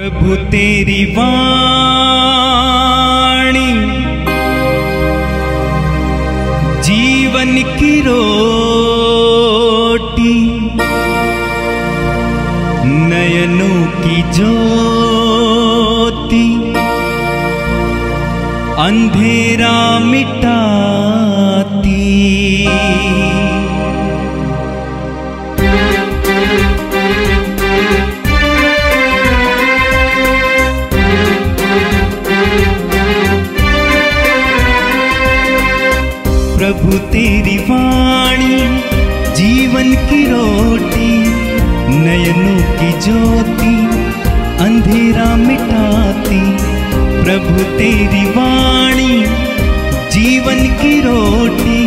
प्रभु तेरी वाणी जीवन की रोटी नयनों की ज्योति अंधेरा मिट प्रभु तेरी वाणी जीवन की रोटी नयनों की ज्योति अंधेरा मिटाती प्रभु तेरी वाणी जीवन की रोटी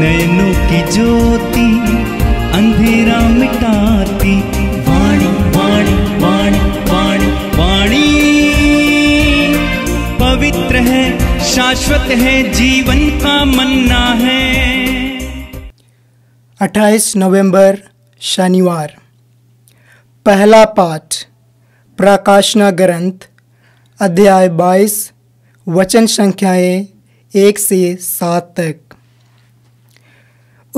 नयनों की ज्योति अंधेरा मिटाती वाणी वाणी वाणी वाणी वाणी पवित्र है शाश्वत है जीवन का मन्ना है 28 नवंबर शनिवार पहला पाठ प्रकाशना ग्रंथ अध्याय 22 वचन संख्याएं एक से सात तक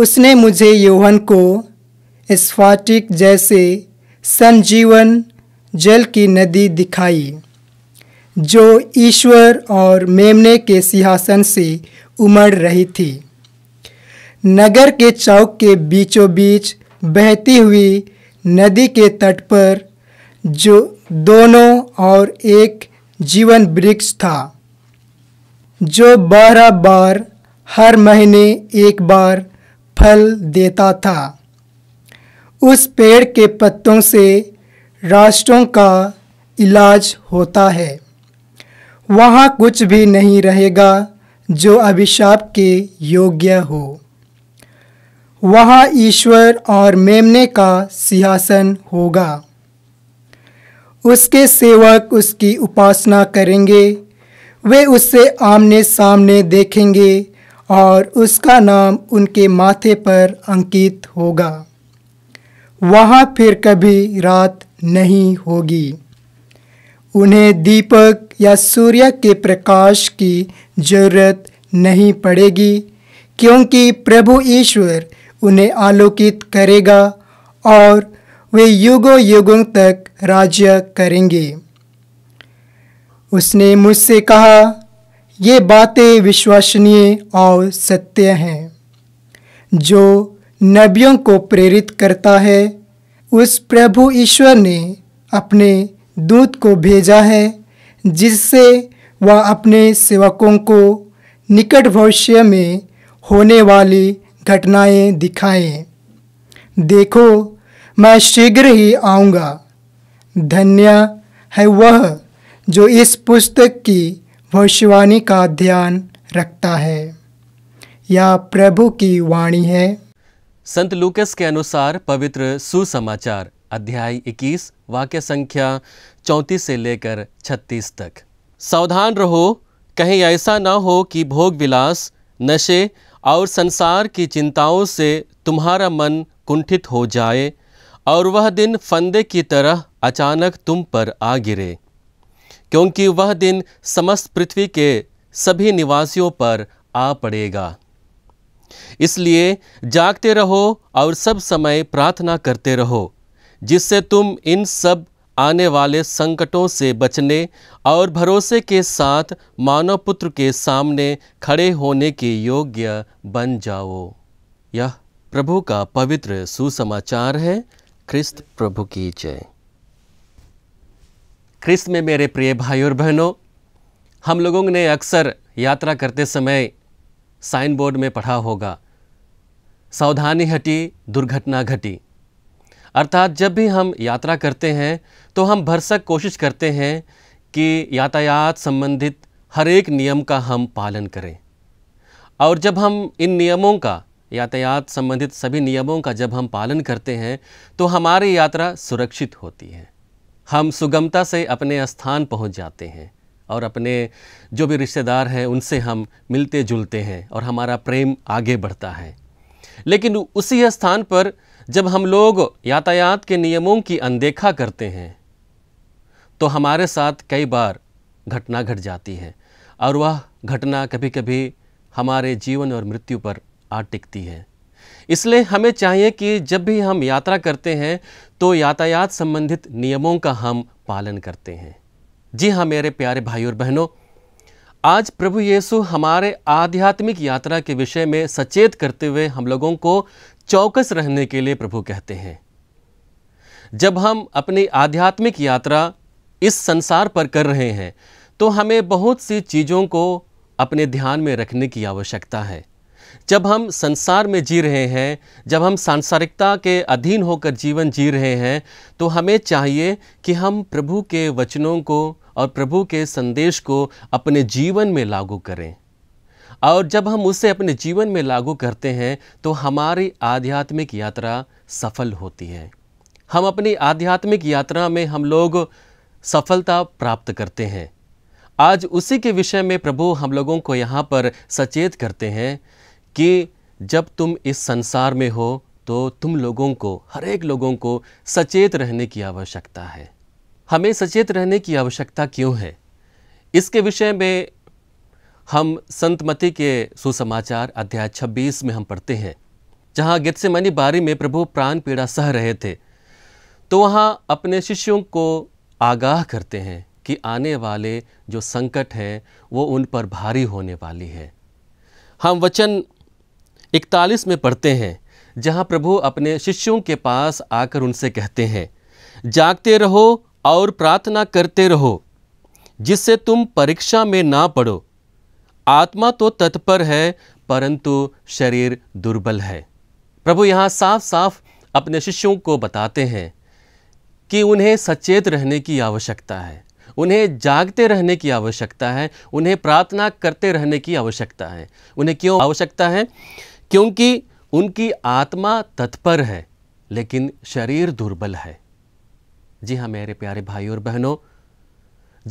उसने मुझे यौहन को स्फाटिक जैसे संजीवन जल की नदी दिखाई जो ईश्वर और मेमने के सिंहासन से उमड़ रही थी नगर के चौक के बीचों बीच बहती हुई नदी के तट पर जो दोनों और एक जीवन वृक्ष था जो बारह बार हर महीने एक बार फल देता था उस पेड़ के पत्तों से राष्ट्रों का इलाज होता है वहाँ कुछ भी नहीं रहेगा जो अभिशाप के योग्य हो वहाँ ईश्वर और मेमने का सिंहासन होगा उसके सेवक उसकी उपासना करेंगे वे उससे आमने सामने देखेंगे और उसका नाम उनके माथे पर अंकित होगा वहाँ फिर कभी रात नहीं होगी उन्हें दीपक या सूर्य के प्रकाश की जरूरत नहीं पड़ेगी क्योंकि प्रभु ईश्वर उन्हें आलोकित करेगा और वे युगों युगों तक राज्य करेंगे उसने मुझसे कहा ये बातें विश्वसनीय और सत्य हैं जो नबियों को प्रेरित करता है उस प्रभु ईश्वर ने अपने दूत को भेजा है जिससे वह अपने सेवकों को निकट भविष्य में होने वाली घटनाएं दिखाएं देखो मैं शीघ्र ही आऊँगा धन्य है वह जो इस पुस्तक की भविष्यवाणी का ध्यान रखता है यह प्रभु की वाणी है संत लूकस के अनुसार पवित्र सुसमाचार अध्याय 21 वाक्य संख्या चौंतीस से लेकर छत्तीस तक सावधान रहो कहीं ऐसा ना हो कि भोग विलास नशे और संसार की चिंताओं से तुम्हारा मन कुंठित हो जाए और वह दिन फंदे की तरह अचानक तुम पर आ गिरे क्योंकि वह दिन समस्त पृथ्वी के सभी निवासियों पर आ पड़ेगा इसलिए जागते रहो और सब समय प्रार्थना करते रहो जिससे तुम इन सब आने वाले संकटों से बचने और भरोसे के साथ मानव पुत्र के सामने खड़े होने के योग्य बन जाओ यह प्रभु का पवित्र सुसमाचार है क्रिस्त प्रभु की जय क्रिस्त में मेरे प्रिय भाई और बहनों हम लोगों ने अक्सर यात्रा करते समय साइन बोर्ड में पढ़ा होगा सावधानी हटी दुर्घटना घटी अर्थात जब भी हम यात्रा करते हैं तो हम भरसक कोशिश करते हैं कि यातायात संबंधित हर एक नियम का हम पालन करें और जब हम इन नियमों का यातायात संबंधित सभी नियमों का जब हम पालन करते हैं तो हमारी यात्रा सुरक्षित होती है हम सुगमता से अपने स्थान पहुंच जाते हैं और अपने जो भी रिश्तेदार हैं उनसे हम मिलते जुलते हैं और हमारा प्रेम आगे बढ़ता है लेकिन उसी स्थान पर जब हम लोग यातायात के नियमों की अनदेखा करते हैं तो हमारे साथ कई बार घटना घट जाती है और वह घटना कभी कभी हमारे जीवन और मृत्यु पर आ टिकती है इसलिए हमें चाहिए कि जब भी हम यात्रा करते हैं तो यातायात संबंधित नियमों का हम पालन करते हैं जी हाँ मेरे प्यारे भाई और बहनों आज प्रभु येसु हमारे आध्यात्मिक यात्रा के विषय में सचेत करते हुए हम लोगों को चौकस रहने के लिए प्रभु कहते हैं जब हम अपनी आध्यात्मिक यात्रा इस संसार पर कर रहे हैं तो हमें बहुत सी चीज़ों को अपने ध्यान में रखने की आवश्यकता है जब हम संसार में जी रहे हैं जब हम सांसारिकता के अधीन होकर जीवन जी रहे हैं तो हमें चाहिए कि हम प्रभु के वचनों को और प्रभु के संदेश को अपने जीवन में लागू करें और जब हम उसे अपने जीवन में लागू करते हैं तो हमारी आध्यात्मिक यात्रा सफल होती है हम अपनी आध्यात्मिक यात्रा में हम लोग सफलता प्राप्त करते हैं आज उसी के विषय में प्रभु हम लोगों को यहाँ पर सचेत करते हैं कि जब तुम इस संसार में हो तो तुम लोगों को हर एक लोगों को सचेत रहने की आवश्यकता है हमें सचेत रहने की आवश्यकता क्यों है इसके विषय में हम संत मती के सुसमाचार अध्याय 26 में हम पढ़ते हैं जहाँ गितसेमनी बारी में प्रभु प्राण पीड़ा सह रहे थे तो वहाँ अपने शिष्यों को आगाह करते हैं कि आने वाले जो संकट हैं वो उन पर भारी होने वाली है हम वचन 41 में पढ़ते हैं जहाँ प्रभु अपने शिष्यों के पास आकर उनसे कहते हैं जागते रहो और प्रार्थना करते रहो जिससे तुम परीक्षा में ना पढ़ो आत्मा तो तत्पर है परंतु शरीर दुर्बल है प्रभु यहाँ साफ साफ अपने शिष्यों को बताते हैं कि उन्हें सचेत रहने की आवश्यकता है उन्हें जागते रहने की आवश्यकता है उन्हें प्रार्थना करते रहने की आवश्यकता है उन्हें क्यों आवश्यकता है क्योंकि उनकी आत्मा तत्पर है लेकिन शरीर दुर्बल है जी हाँ मेरे प्यारे भाई और बहनों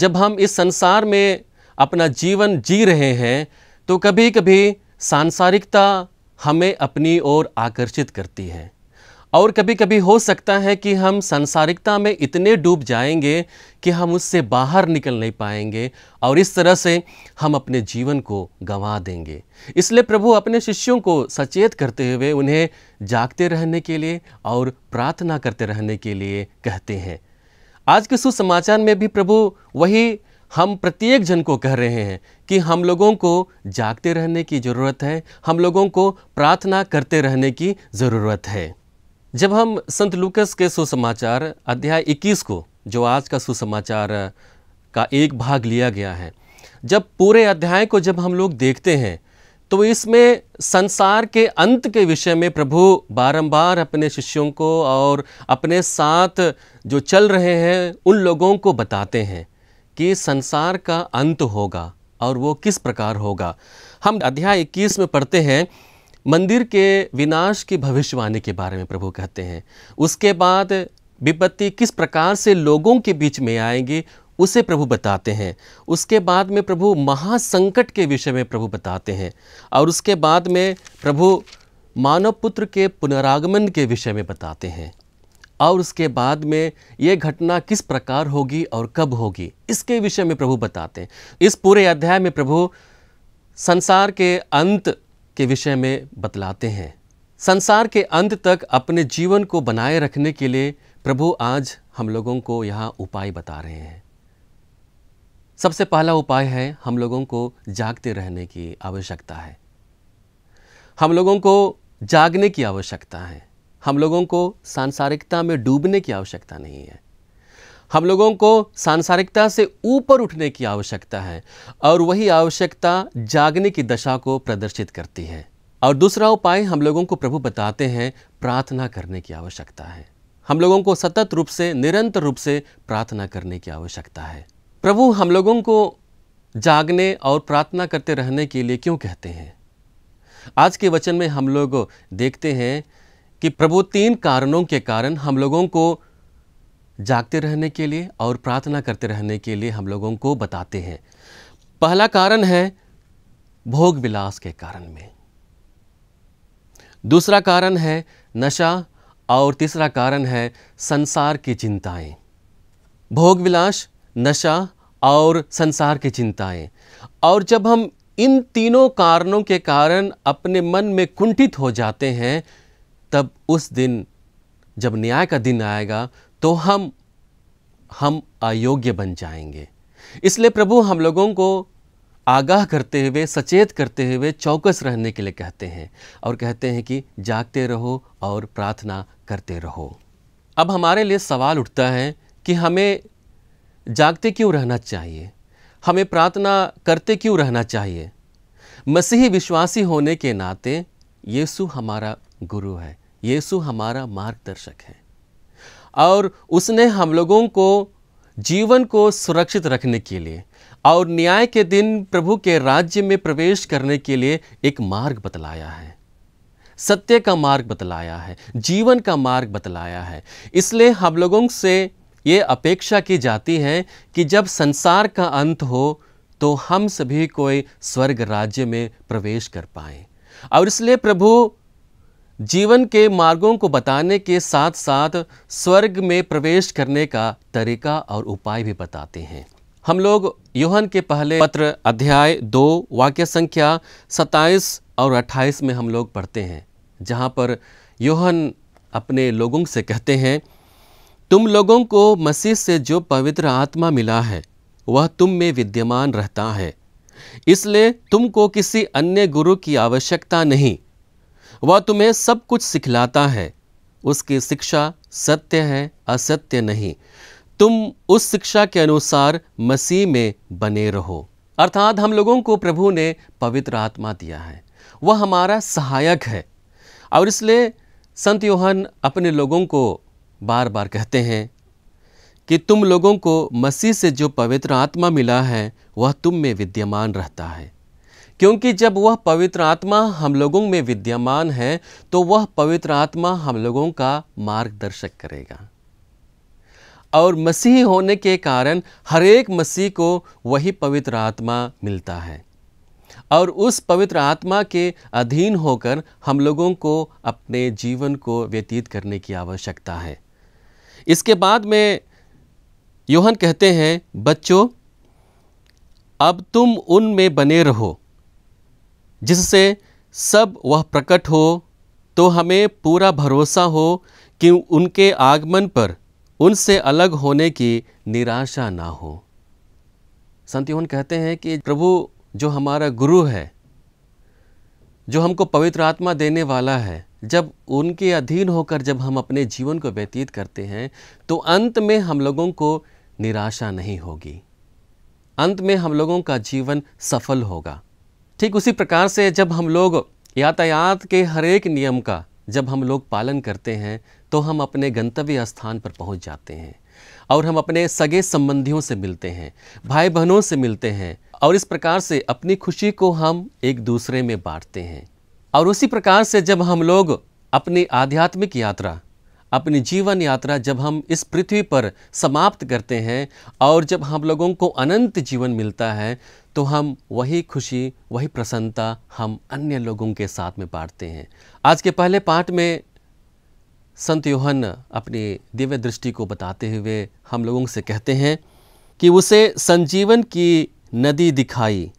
जब हम इस संसार में अपना जीवन जी रहे हैं तो कभी कभी सांसारिकता हमें अपनी ओर आकर्षित करती है और कभी कभी हो सकता है कि हम सांसारिकता में इतने डूब जाएंगे कि हम उससे बाहर निकल नहीं पाएंगे और इस तरह से हम अपने जीवन को गंवा देंगे इसलिए प्रभु अपने शिष्यों को सचेत करते हुए उन्हें जागते रहने के लिए और प्रार्थना करते रहने के लिए कहते हैं आज के सुसमाचार में भी प्रभु वही हम प्रत्येक जन को कह रहे हैं कि हम लोगों को जागते रहने की ज़रूरत है हम लोगों को प्रार्थना करते रहने की ज़रूरत है जब हम संत लूकस के सुसमाचार अध्याय 21 को जो आज का सुसमाचार का एक भाग लिया गया है जब पूरे अध्याय को जब हम लोग देखते हैं तो इसमें संसार के अंत के विषय में प्रभु बारंबार अपने शिष्यों को और अपने साथ जो चल रहे हैं उन लोगों को बताते हैं कि संसार का अंत होगा और वो किस प्रकार होगा हम अध्याय 21 में पढ़ते हैं मंदिर के विनाश की भविष्यवाणी के बारे में प्रभु कहते हैं उसके बाद विपत्ति किस प्रकार से लोगों के बीच में आएंगी उसे प्रभु बताते हैं उसके बाद में प्रभु महासंकट के विषय में प्रभु बताते हैं और उसके बाद में प्रभु मानव पुत्र के पुनरागमन के विषय में बताते हैं और उसके बाद में ये घटना किस प्रकार होगी और कब होगी इसके विषय में प्रभु बताते हैं इस पूरे अध्याय में प्रभु संसार के अंत के विषय में बतलाते हैं संसार के अंत तक अपने जीवन को बनाए रखने के लिए प्रभु आज हम लोगों को यहाँ उपाय बता रहे हैं सबसे पहला उपाय है हम लोगों को जागते रहने की आवश्यकता है हम लोगों को जागने की आवश्यकता है हम लोगों को सांसारिकता में डूबने की आवश्यकता नहीं है हम लोगों को सांसारिकता से ऊपर उठने की आवश्यकता है और वही आवश्यकता जागने की दशा को प्रदर्शित करती है और दूसरा उपाय हम लोगों को प्रभु बताते हैं प्रार्थना करने की आवश्यकता है हम लोगों को सतत रूप से निरंतर रूप से प्रार्थना करने की आवश्यकता है प्रभु हम लोगों को जागने और प्रार्थना करते रहने के लिए क्यों कहते हैं आज के वचन में हम लोग देखते हैं कि प्रभु तीन कारणों के कारण हम लोगों को जागते रहने के लिए और प्रार्थना करते रहने के लिए हम लोगों को बताते हैं पहला कारण है भोग विलास के कारण में दूसरा कारण है नशा और तीसरा कारण है संसार की चिंताएं भोग विलास नशा और संसार की चिंताएं और जब हम इन तीनों कारणों के कारण अपने मन में कुंठित हो जाते हैं तब उस दिन जब न्याय का दिन आएगा तो हम हम अयोग्य बन जाएंगे इसलिए प्रभु हम लोगों को आगाह करते हुए सचेत करते हुए चौकस रहने के लिए कहते हैं और कहते हैं कि जागते रहो और प्रार्थना करते रहो अब हमारे लिए सवाल उठता है कि हमें जागते क्यों रहना चाहिए हमें प्रार्थना करते क्यों रहना चाहिए मसीही विश्वासी होने के नाते यीशु हमारा गुरु है यीशु हमारा मार्गदर्शक है और उसने हम लोगों को जीवन को सुरक्षित रखने के लिए और न्याय के दिन प्रभु के राज्य में प्रवेश करने के लिए एक मार्ग बतलाया है सत्य का मार्ग बतलाया है जीवन का मार्ग बतलाया है इसलिए हम लोगों से ये अपेक्षा की जाती है कि जब संसार का अंत हो तो हम सभी कोई स्वर्ग राज्य में प्रवेश कर पाए और इसलिए प्रभु जीवन के मार्गों को बताने के साथ साथ स्वर्ग में प्रवेश करने का तरीका और उपाय भी बताते हैं हम लोग योहन के पहले पत्र अध्याय दो वाक्य संख्या सत्ताईस और अट्ठाईस में हम लोग पढ़ते हैं जहाँ पर योहन अपने लोगों से कहते हैं तुम लोगों को मसीह से जो पवित्र आत्मा मिला है वह तुम में विद्यमान रहता है इसलिए तुमको किसी अन्य गुरु की आवश्यकता नहीं वह तुम्हें सब कुछ सिखलाता है उसकी शिक्षा सत्य है असत्य नहीं तुम उस शिक्षा के अनुसार मसीह में बने रहो अर्थात हम लोगों को प्रभु ने पवित्र आत्मा दिया है वह हमारा सहायक है और इसलिए संत योहन अपने लोगों को बार बार कहते हैं कि तुम लोगों को मसीह से जो पवित्र आत्मा मिला है वह तुम में विद्यमान रहता है क्योंकि जब वह पवित्र आत्मा हम लोगों में विद्यमान है तो वह पवित्र आत्मा हम लोगों का मार्गदर्शक करेगा और मसीह होने के कारण हर एक मसीह को वही पवित्र आत्मा मिलता है और उस पवित्र आत्मा के अधीन होकर हम लोगों को अपने जीवन को व्यतीत करने की आवश्यकता है इसके बाद में योहन कहते हैं बच्चों अब तुम उनमें बने रहो जिससे सब वह प्रकट हो तो हमें पूरा भरोसा हो कि उनके आगमन पर उनसे अलग होने की निराशा ना हो संत योहन कहते हैं कि प्रभु जो हमारा गुरु है जो हमको पवित्र आत्मा देने वाला है जब उनके अधीन होकर जब हम अपने जीवन को व्यतीत करते हैं तो अंत में हम लोगों को निराशा नहीं होगी अंत में हम लोगों का जीवन सफल होगा ठीक उसी प्रकार से जब हम लोग यातायात के हर एक नियम का जब हम लोग पालन करते हैं तो हम अपने गंतव्य स्थान पर पहुंच जाते हैं और हम अपने सगे संबंधियों से मिलते हैं भाई बहनों से मिलते हैं और इस प्रकार से अपनी खुशी को हम एक दूसरे में बांटते हैं और उसी प्रकार से जब हम लोग अपनी आध्यात्मिक यात्रा अपनी जीवन यात्रा जब हम इस पृथ्वी पर समाप्त करते हैं और जब हम लोगों को अनंत जीवन मिलता है तो हम वही खुशी वही प्रसन्नता हम अन्य लोगों के साथ में बांटते हैं आज के पहले पाठ में संत योहन अपनी दिव्य दृष्टि को बताते हुए हम लोगों से कहते हैं कि उसे संजीवन की नदी दिखाई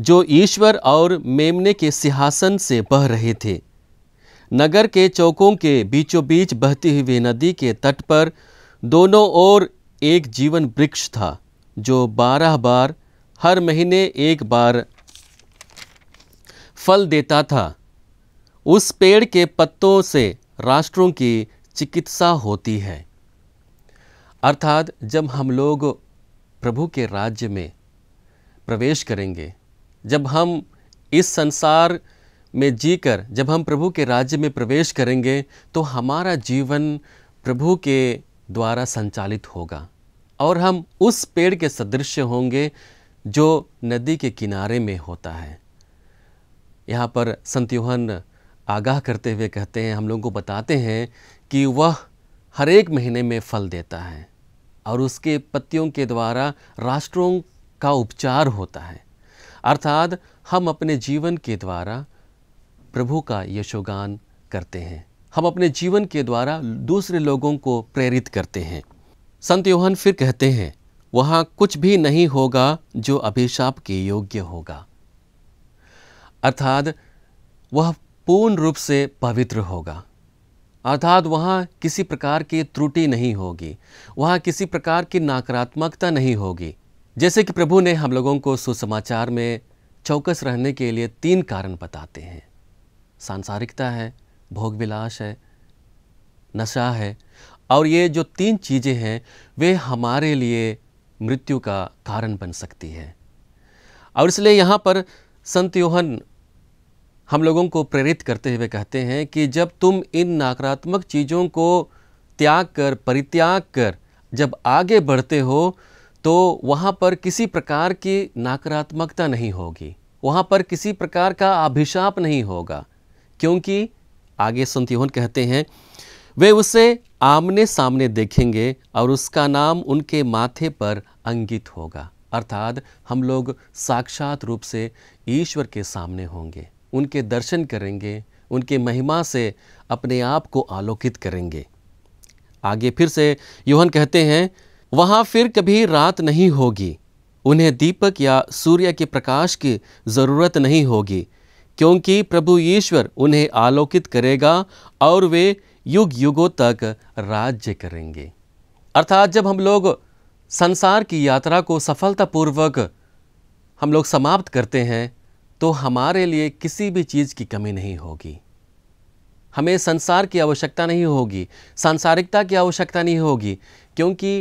जो ईश्वर और मेमने के सिंहासन से बह रहे थे नगर के चौकों के बीचों बीच बहती हुई नदी के तट पर दोनों ओर एक जीवन वृक्ष था जो बारह बार हर महीने एक बार फल देता था उस पेड़ के पत्तों से राष्ट्रों की चिकित्सा होती है अर्थात जब हम लोग प्रभु के राज्य में प्रवेश करेंगे जब हम इस संसार में जीकर जब हम प्रभु के राज्य में प्रवेश करेंगे तो हमारा जीवन प्रभु के द्वारा संचालित होगा और हम उस पेड़ के सदृश होंगे जो नदी के किनारे में होता है यहाँ पर संत्योहन आगाह करते हुए कहते हैं हम लोगों को बताते हैं कि वह हर एक महीने में फल देता है और उसके पत्तियों के द्वारा राष्ट्रों का उपचार होता है अर्थात हम अपने जीवन के द्वारा प्रभु का यशोगान करते हैं हम अपने जीवन के द्वारा दूसरे लोगों को प्रेरित करते हैं संत योहन फिर कहते हैं वहाँ कुछ भी नहीं होगा जो अभिशाप के योग्य होगा अर्थात वह पूर्ण रूप से पवित्र होगा अर्थात वहाँ किसी प्रकार की त्रुटि नहीं होगी वहाँ किसी प्रकार की नकारात्मकता नहीं होगी जैसे कि प्रभु ने हम लोगों को सुसमाचार में चौकस रहने के लिए तीन कारण बताते हैं सांसारिकता है भोग विलास है नशा है और ये जो तीन चीज़ें हैं वे हमारे लिए मृत्यु का कारण बन सकती है और इसलिए यहाँ पर संत योहन हम लोगों को प्रेरित करते हुए कहते हैं कि जब तुम इन नकारात्मक चीज़ों को त्याग कर परित्याग कर जब आगे बढ़ते हो तो वहाँ पर किसी प्रकार की नकारात्मकता नहीं होगी वहाँ पर किसी प्रकार का अभिशाप नहीं होगा क्योंकि आगे संतियोहन कहते हैं वे उसे आमने सामने देखेंगे और उसका नाम उनके माथे पर अंकित होगा अर्थात हम लोग साक्षात रूप से ईश्वर के सामने होंगे उनके दर्शन करेंगे उनके महिमा से अपने आप को आलोकित करेंगे आगे फिर से योहन कहते हैं वहाँ फिर कभी रात नहीं होगी उन्हें दीपक या सूर्य के प्रकाश की ज़रूरत नहीं होगी क्योंकि प्रभु ईश्वर उन्हें आलोकित करेगा और वे युग युगों तक राज्य करेंगे अर्थात जब हम लोग संसार की यात्रा को सफलतापूर्वक हम लोग समाप्त करते हैं तो हमारे लिए किसी भी चीज़ की कमी नहीं होगी हमें संसार की आवश्यकता नहीं होगी सांसारिकता की आवश्यकता नहीं होगी क्योंकि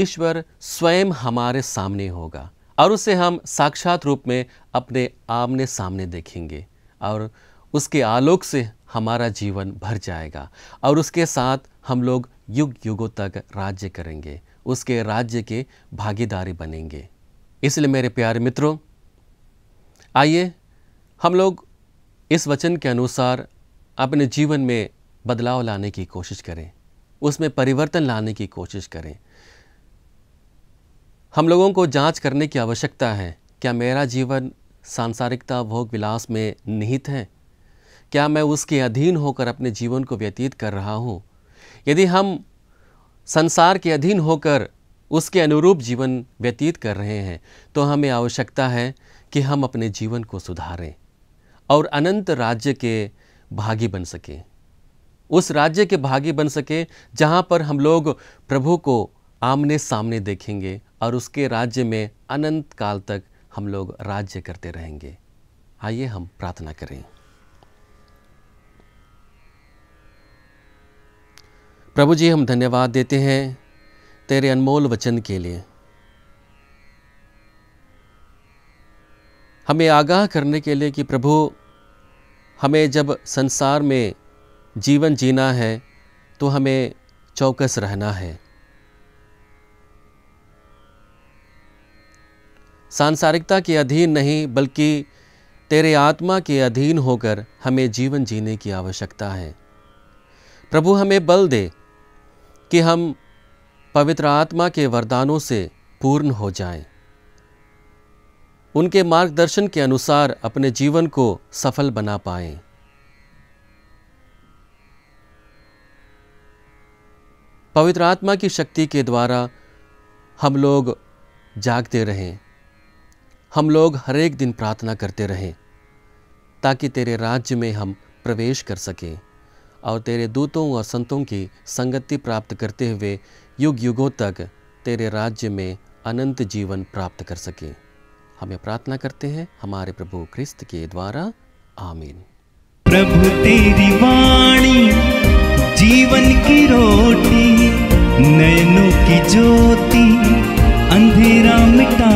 ईश्वर स्वयं हमारे सामने होगा और उसे हम साक्षात रूप में अपने आमने सामने देखेंगे और उसके आलोक से हमारा जीवन भर जाएगा और उसके साथ हम लोग युग युगों तक राज्य करेंगे उसके राज्य के भागीदारी बनेंगे इसलिए मेरे प्यारे मित्रों आइए हम लोग इस वचन के अनुसार अपने जीवन में बदलाव लाने की कोशिश करें उसमें परिवर्तन लाने की कोशिश करें हम लोगों को जांच करने की आवश्यकता है क्या मेरा जीवन सांसारिकता भोग विलास में निहित हैं क्या मैं उसके अधीन होकर अपने जीवन को व्यतीत कर रहा हूँ यदि हम संसार के अधीन होकर उसके अनुरूप जीवन व्यतीत कर रहे हैं तो हमें आवश्यकता है कि हम अपने जीवन को सुधारें और अनंत राज्य के भागी बन सकें उस राज्य के भागी बन सकें जहाँ पर हम लोग प्रभु को आमने सामने देखेंगे और उसके राज्य में अनंत काल तक हम लोग राज्य करते रहेंगे आइए हम प्रार्थना करें प्रभु जी हम धन्यवाद देते हैं तेरे अनमोल वचन के लिए हमें आगाह करने के लिए कि प्रभु हमें जब संसार में जीवन जीना है तो हमें चौकस रहना है सांसारिकता के अधीन नहीं बल्कि तेरे आत्मा के अधीन होकर हमें जीवन जीने की आवश्यकता है प्रभु हमें बल दे कि हम पवित्र आत्मा के वरदानों से पूर्ण हो जाएं, उनके मार्गदर्शन के अनुसार अपने जीवन को सफल बना पाएं। पवित्र आत्मा की शक्ति के द्वारा हम लोग जागते रहें हम लोग हर एक दिन प्रार्थना करते रहें ताकि तेरे राज्य में हम प्रवेश कर सकें और तेरे दूतों और संतों की संगति प्राप्त करते हुए युग युगों तक तेरे राज्य में अनंत जीवन प्राप्त कर सकें हमें प्रार्थना करते हैं हमारे प्रभु क्रिस्त के द्वारा आमीन प्रभु तेरी वाणी जीवन की रोटी नयनों की ज्योति अंधेरा मिटा